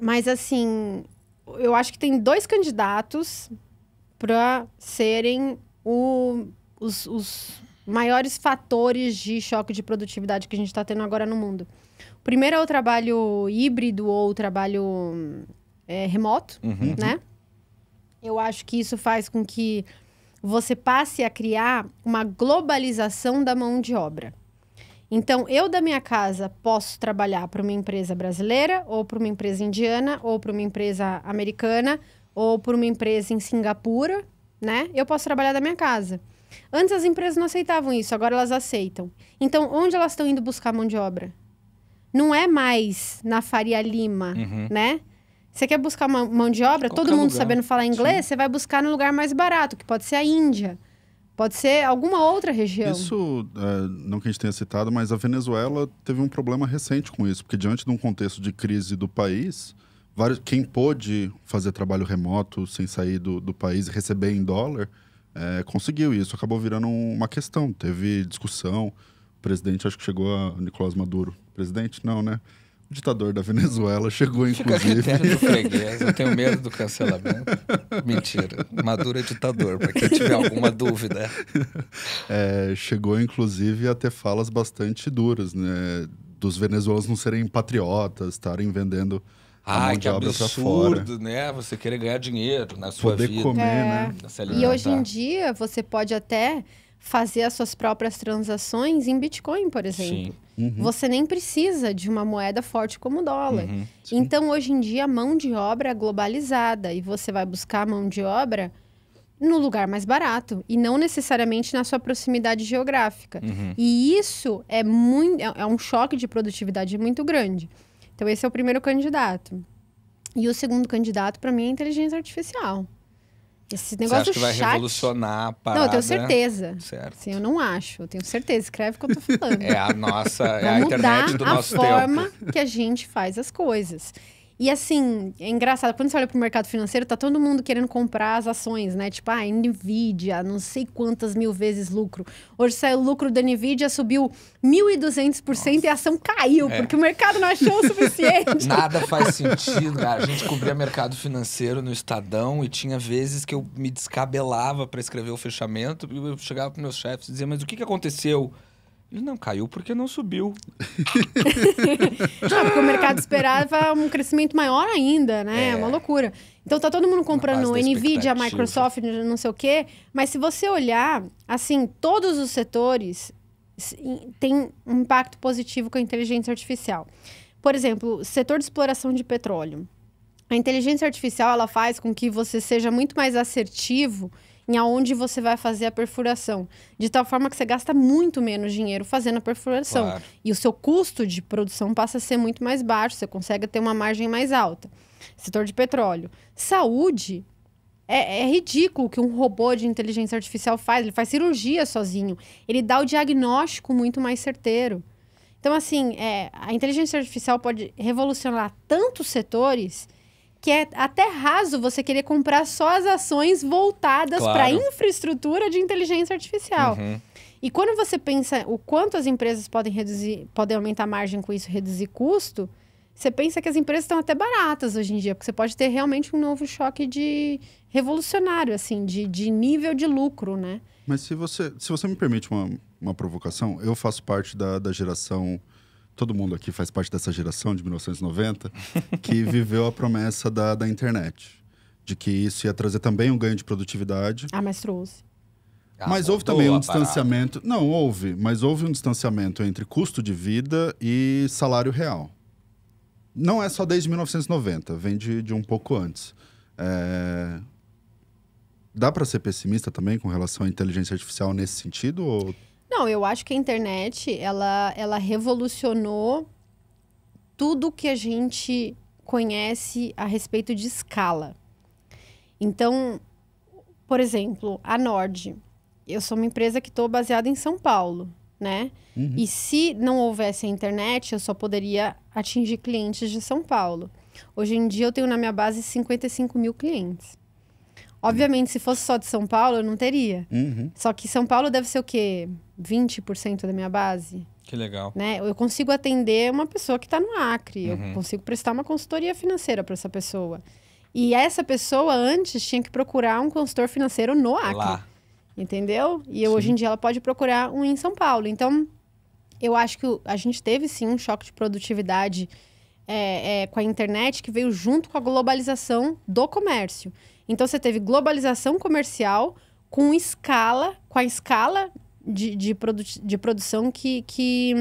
Mas assim, eu acho que tem dois candidatos para serem o, os, os, maiores fatores de choque de produtividade que a gente está tendo agora no mundo. O primeiro é o trabalho híbrido ou o trabalho é, remoto, uhum. né? Eu acho que isso faz com que você passe a criar uma globalização da mão de obra. Então, eu da minha casa posso trabalhar para uma empresa brasileira, ou para uma empresa indiana, ou para uma empresa americana, ou para uma empresa em Singapura, né? Eu posso trabalhar da minha casa. Antes as empresas não aceitavam isso, agora elas aceitam. Então, onde elas estão indo buscar mão de obra? Não é mais na Faria Lima, uhum. né? Você quer buscar mão de obra, todo mundo lugar. sabendo falar inglês, Sim. você vai buscar no lugar mais barato, que pode ser a Índia. Pode ser alguma outra região. Isso, é, não que a gente tenha citado, mas a Venezuela teve um problema recente com isso, porque diante de um contexto de crise do país, vários, quem pôde fazer trabalho remoto sem sair do, do país e receber em dólar, é, conseguiu. E isso acabou virando uma questão. Teve discussão. O presidente, acho que chegou a Nicolás Maduro. Presidente? Não, né? ditador da Venezuela chegou, inclusive. Fica do freguês, eu tenho medo do cancelamento. Mentira, Maduro é ditador, para quem tiver alguma dúvida. É, chegou, inclusive, a ter falas bastante duras, né? Dos venezuelanos não serem patriotas, estarem vendendo ah, que absurdo, né? Você querer ganhar dinheiro na sua Poder vida. Poder comer, é. né? E hoje em dia, você pode até fazer as suas próprias transações em Bitcoin, por exemplo. Uhum. Você nem precisa de uma moeda forte como o dólar. Uhum. Então, hoje em dia, a mão de obra é globalizada e você vai buscar a mão de obra no lugar mais barato e não necessariamente na sua proximidade geográfica. Uhum. E isso é, muito, é, é um choque de produtividade muito grande. Então, esse é o primeiro candidato. E o segundo candidato, para mim, é a inteligência artificial. Esse negócio Você acha que vai chat... revolucionar a parada? Não, eu tenho certeza. Certo. Sim, eu não acho. Eu tenho certeza. Escreve o que eu tô falando. É a nossa... é a internet do nosso tempo. É a forma que a gente faz as coisas. E assim, é engraçado, quando você olha pro mercado financeiro, tá todo mundo querendo comprar as ações, né? Tipo, ah, Nvidia, não sei quantas mil vezes lucro. Hoje saiu o lucro da Nvidia, subiu 1.200% e a ação caiu, é. porque o mercado não achou o suficiente. Nada faz sentido, cara. A gente cobria mercado financeiro no Estadão e tinha vezes que eu me descabelava para escrever o fechamento e eu chegava pros meus chefes e dizia, mas o que, que aconteceu? Ele não caiu porque não subiu. não, porque o mercado esperava um crescimento maior ainda, né? É uma loucura. Então tá todo mundo comprando Nvidia, Microsoft, não sei o quê. Mas se você olhar, assim, todos os setores têm um impacto positivo com a inteligência artificial. Por exemplo, setor de exploração de petróleo. A inteligência artificial ela faz com que você seja muito mais assertivo em aonde você vai fazer a perfuração. De tal forma que você gasta muito menos dinheiro fazendo a perfuração. Claro. E o seu custo de produção passa a ser muito mais baixo, você consegue ter uma margem mais alta. Setor de petróleo. Saúde, é, é, ridículo o que um robô de inteligência artificial faz. Ele faz cirurgia sozinho. Ele dá o diagnóstico muito mais certeiro. Então, assim, é, a inteligência artificial pode revolucionar tantos setores que é até raso você querer comprar só as ações voltadas claro. para infraestrutura de inteligência artificial. Uhum. E quando você pensa o quanto as empresas podem reduzir, podem aumentar a margem com isso, reduzir custo, você pensa que as empresas estão até baratas hoje em dia, porque você pode ter realmente um novo choque de revolucionário, assim, de, de nível de lucro, né? Mas se você, se você me permite uma, uma provocação, eu faço parte da, da geração todo mundo aqui faz parte dessa geração de 1990, que viveu a promessa da, da internet. De que isso ia trazer também um ganho de produtividade. Ah, mas trouxe. Ah, mas houve também um distanciamento. Não, houve, mas houve um distanciamento entre custo de vida e salário real. Não é só desde 1990, vem de, de um pouco antes. É... Dá para ser pessimista também com relação à inteligência artificial nesse sentido? Ou não, eu acho que a internet, ela, ela revolucionou tudo que a gente conhece a respeito de escala. Então, por exemplo, a Nord. Eu sou uma empresa que estou baseada em São Paulo, né? Uhum. E se não houvesse a internet, eu só poderia atingir clientes de São Paulo. Hoje em dia, eu tenho na minha base 55 mil clientes. Obviamente, se fosse só de São Paulo, eu não teria. Uhum. Só que São Paulo deve ser o quê? 20% da minha base. Que legal. Né? Eu consigo atender uma pessoa que está no Acre. Uhum. Eu consigo prestar uma consultoria financeira para essa pessoa. E essa pessoa antes tinha que procurar um consultor financeiro no Acre. Lá. Entendeu? E hoje em dia ela pode procurar um em São Paulo. Então, eu acho que a gente teve sim um choque de produtividade é, é, com a internet que veio junto com a globalização do comércio. Então, você teve globalização comercial com escala, com a escala de, de, produ de produção que, que,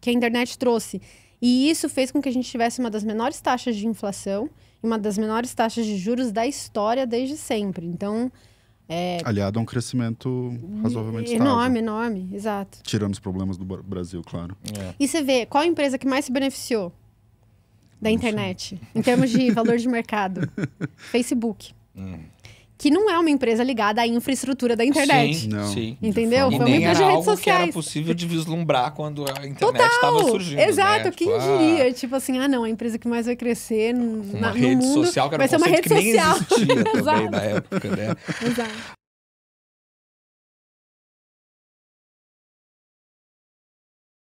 que a internet trouxe. E isso fez com que a gente tivesse uma das menores taxas de inflação e uma das menores taxas de juros da história desde sempre. Então. É... Aliado a um crescimento razoavelmente enorme, estável. enorme, exato. Tirando os problemas do Brasil, claro. É. E você vê, qual a empresa que mais se beneficiou da internet, em termos de valor de mercado? Facebook. Hum que não é uma empresa ligada à infraestrutura da internet. Sim, não. Sim. Entendeu? Foi uma empresa de redes sociais. Que era possível de vislumbrar quando a internet estava surgindo. Né? Exato, né? quem tipo, diria? Ah, tipo assim, ah, não, a empresa que mais vai crescer na, no mundo social, que era vai um ser uma rede social. nem existia também na época, né? Exato.